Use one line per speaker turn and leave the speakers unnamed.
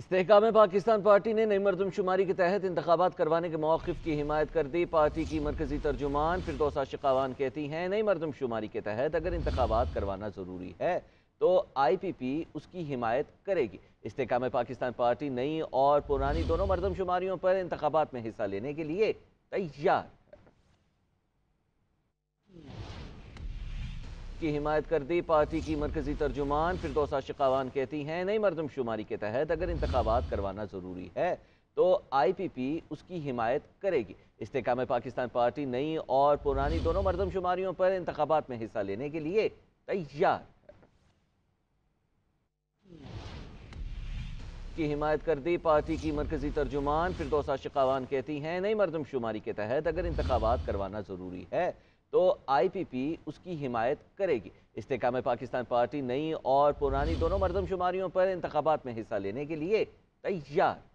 इसकाम Pakistan party ने नई मरदमशुमारी के तहत इंतबात करवाने के मौक़ की हिमायत कर दी पार्टी की मरकजी तर्जुमान फिर दोसा शिकावान कहती हैं नई मरदमशुमारी के तहत अगर इंतबात करवाना ज़रूरी है तो आई पी पी उसकी हिमायत करेगी इसकाम पाकिस्तान पार्टी नई और पुरानी दोनों मरदमशुमारियों पर इंतबात में हिस्सा लेने के लिए तैयार की हिमायत कर दी पार्टी की मरकजी तर्जुमान फिर दो शिकावान कहती हैं नई मरदमशुमारी के तहत अगर इंतबात करवाना ज़रूरी है तो आई पी पी उसकी हिमायत करेगी इस्तेकाम पाकिस्तान पार्टी नई और पुरानी दोनों मरदमशुमारियों पर इंतबात में हिस्सा लेने के लिए तैयार की हिमायत कर दी पार्टी की मरकजी तर्जुमान फिर दो शिकावान कहती हैं नई मरदमशुमारी के तहत अगर इंतबात करवाना ज़रूरी है तो आईपीपी उसकी हिमायत करेगी इस्तेकाम पाकिस्तान पार्टी नई और पुरानी दोनों मरदमशुमारियों पर इंतबात में हिस्सा लेने के लिए तैयार